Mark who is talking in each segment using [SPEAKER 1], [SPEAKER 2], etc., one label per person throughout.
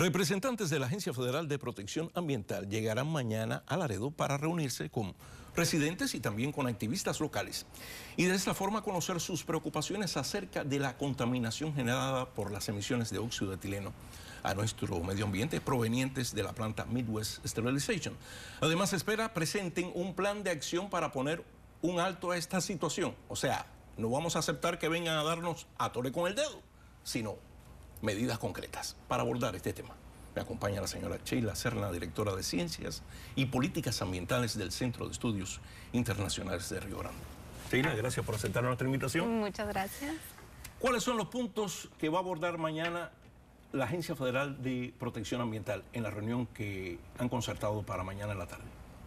[SPEAKER 1] Representantes de la Agencia Federal de Protección Ambiental llegarán mañana a Laredo para reunirse con residentes y también con activistas locales y de esta forma conocer sus preocupaciones acerca de la contaminación generada por las emisiones de óxido de etileno a nuestro medio ambiente provenientes de la planta Midwest Sterilization. Además, espera presenten un plan de acción para poner un alto a esta situación. O sea, no vamos a aceptar que vengan a darnos a tole con el dedo, sino medidas concretas para abordar este tema. Me acompaña la señora Sheila Serna, directora de Ciencias y Políticas Ambientales del Centro de Estudios Internacionales de Río Grande. Sheila, gracias por aceptar nuestra invitación.
[SPEAKER 2] Muchas gracias.
[SPEAKER 1] ¿Cuáles son los puntos que va a abordar mañana la Agencia Federal de Protección Ambiental en la reunión que han concertado para mañana en la tarde?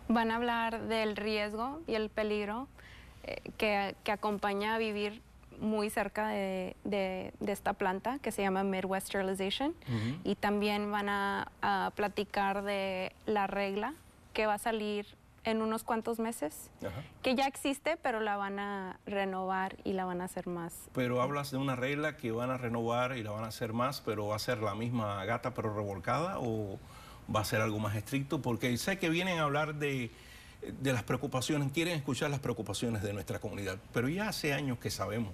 [SPEAKER 2] Van a hablar del riesgo y el peligro eh, que, que acompaña a vivir muy cerca de, de, esta planta que se llama Midwest Sterilization y también van a, platicar de la regla que va a salir en unos cuantos meses, que ya existe, pero la van a renovar y la van a hacer más.
[SPEAKER 1] Pero hablas de una regla que van a renovar y la van a hacer más, pero va a ser la misma gata pero revolcada o va a ser algo más estricto, porque sé que vienen a hablar de de las preocupaciones, quieren escuchar las preocupaciones de nuestra comunidad, pero ya hace años que sabemos,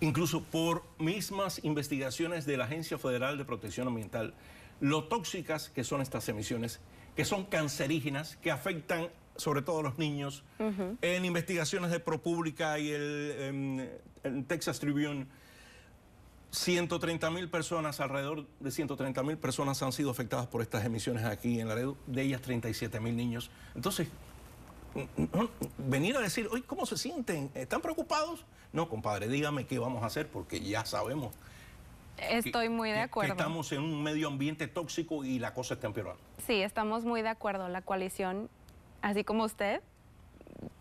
[SPEAKER 1] incluso por mismas investigaciones de la Agencia Federal de Protección Ambiental, lo tóxicas que son estas emisiones, que son cancerígenas, que afectan sobre todo a los niños. En investigaciones de PROPÚBLICA y el, em, Texas Tribune, 130 mil personas, alrededor de 130 mil personas han sido afectadas por estas emisiones aquí en Laredo, de ellas 37 mil niños. Entonces, venir a decir, hoy ¿cómo se sienten? ¿Están preocupados? No, compadre, dígame qué vamos a hacer porque ya sabemos.
[SPEAKER 2] Estoy muy de acuerdo. estamos
[SPEAKER 1] en un medio ambiente tóxico y la cosa está empeorando.
[SPEAKER 2] Sí, estamos muy de acuerdo. La coalición, así como usted,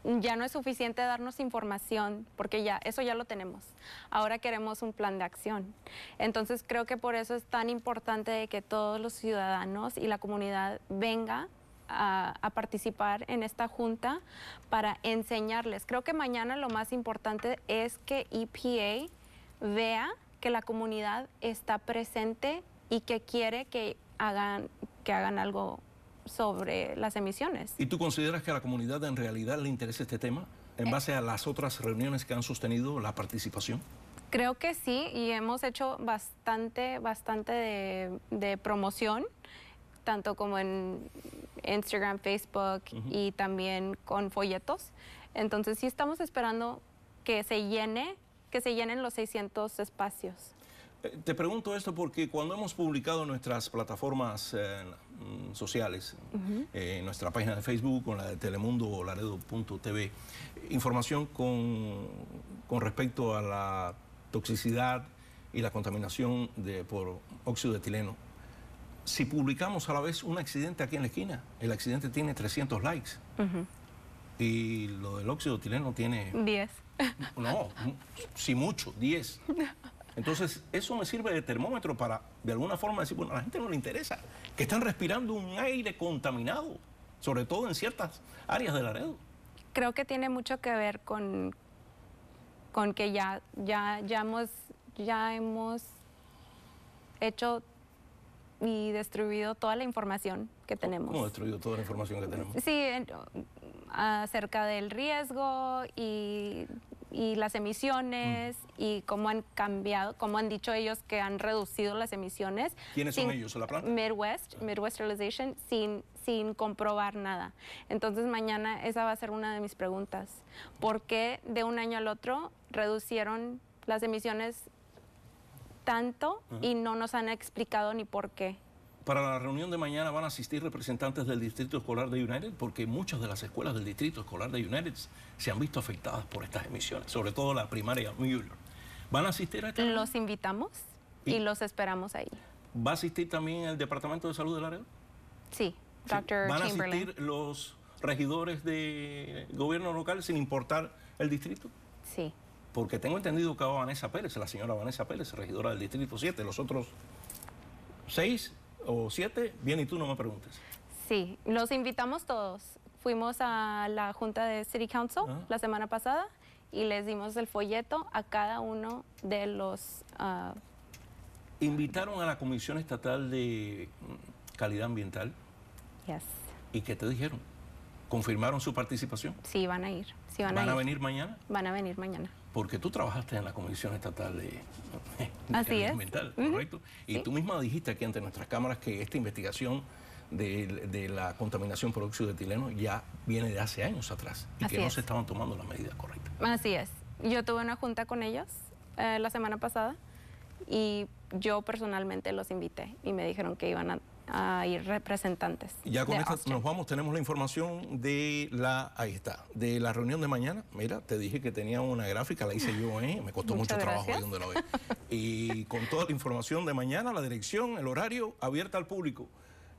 [SPEAKER 2] ya no es suficiente darnos información porque ya eso ya lo tenemos. Ahora queremos un plan de acción. Entonces creo que por eso es tan importante que todos los ciudadanos y la comunidad venga a, participar en esta junta para enseñarles. Creo que mañana lo más importante es que EPA vea que la comunidad está presente y que quiere que hagan, que hagan algo sobre las emisiones.
[SPEAKER 1] ¿Y tú consideras que a la comunidad en realidad le interesa este tema en eh. base a las otras reuniones que han sostenido la participación?
[SPEAKER 2] Creo que sí, y hemos hecho bastante, bastante de promoción tanto como en Instagram, Facebook y también con folletos. Entonces sí estamos esperando que se llene, que se llenen los 600 espacios.
[SPEAKER 1] Eh, te pregunto esto porque cuando hemos publicado nuestras plataformas eh, mm, sociales, EN eh, nuestra página de Facebook, con la de Telemundo o Laredo.tv, información con, con respecto a la toxicidad y la contaminación de, por óxido de etileno si publicamos a la vez un accidente aquí en la esquina, el accidente tiene 300 likes. Y lo del óxido tileno tiene... 10. No, si mucho, 10. Entonces, eso me sirve de termómetro para, de alguna forma, decir, bueno, a la gente no le interesa, que están respirando un aire contaminado, sobre todo en ciertas áreas de RED.
[SPEAKER 2] Creo que tiene mucho que ver con, con que ya, ya, ya hemos hecho y destruido toda la información que tenemos. ¿Cómo
[SPEAKER 1] destruido toda la información que tenemos?
[SPEAKER 2] Sí, acerca del riesgo y, y las emisiones mm. y cómo han cambiado, cómo han dicho ellos que han reducido las emisiones. ¿Quiénes son ellos? ¿La planta? Midwest, Midwest Realization, sin, sin comprobar nada. Entonces mañana esa va a ser una de mis preguntas. ¿Por qué de un año al otro reducieron las emisiones tanto y no nos han explicado ni por qué.
[SPEAKER 1] Para la reunión de mañana van a asistir representantes del Distrito Escolar de United porque muchas de las escuelas del Distrito Escolar de United se han visto afectadas por estas emisiones, sobre todo la primaria Mueller. ¿Van a asistir a esta
[SPEAKER 2] Los invitamos y, los esperamos ahí.
[SPEAKER 1] ¿Va a asistir también el Departamento de Salud del área?
[SPEAKER 2] Sí, DOCTOR ¿Van a asistir
[SPEAKER 1] los regidores de gobierno local sin importar el distrito? Sí. Porque tengo entendido que va Vanessa Pérez, la señora Vanessa Pérez, regidora del Distrito 7, los otros seis o siete, bien y tú no me preguntes.
[SPEAKER 2] Sí, los invitamos todos. Fuimos a la junta de City Council ah. la semana pasada y les dimos el folleto a cada uno de los... Ah,
[SPEAKER 1] Invitaron a la Comisión Estatal de Calidad Ambiental. Yes. ¿Y qué te dijeron? ¿Confirmaron su participación?
[SPEAKER 2] Sí, van a ir. van, a,
[SPEAKER 1] venir mañana?
[SPEAKER 2] Van a venir mañana.
[SPEAKER 1] Porque tú trabajaste en la Comisión Estatal de, Así es. ¿correcto? Y tú misma dijiste aquí ante nuestras cámaras que esta investigación de, la contaminación por óxido de etileno ya viene de hace años atrás y que no se estaban tomando las medidas correctas.
[SPEAKER 2] Así es. Yo tuve una junta con ellos eh, la semana pasada y yo personalmente los invité y me dijeron que iban a hay representantes.
[SPEAKER 1] Ya con esto nos vamos, tenemos la información de la, ahí está, de la reunión de mañana. Mira, te dije que tenía una gráfica, la hice yo, ¿eh? me costó mucho trabajo ahí donde la ve. Y con toda la información de mañana, la dirección, el horario, abierta al público.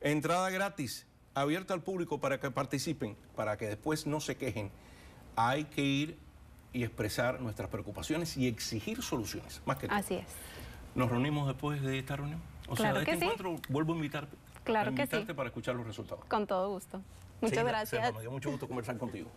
[SPEAKER 1] Entrada gratis, abierta al público para que participen, para que después no se quejen. Hay que ir y expresar nuestras preocupaciones y exigir soluciones, más que todo. Así es. ¿Nos reunimos después de esta reunión? O claro sea, que este sí. encuentro vuelvo a invitar
[SPEAKER 2] claro invitarte
[SPEAKER 1] para escuchar los resultados.
[SPEAKER 2] Con todo gusto. Muchas gracias. me
[SPEAKER 1] dio mucho gusto conversar contigo.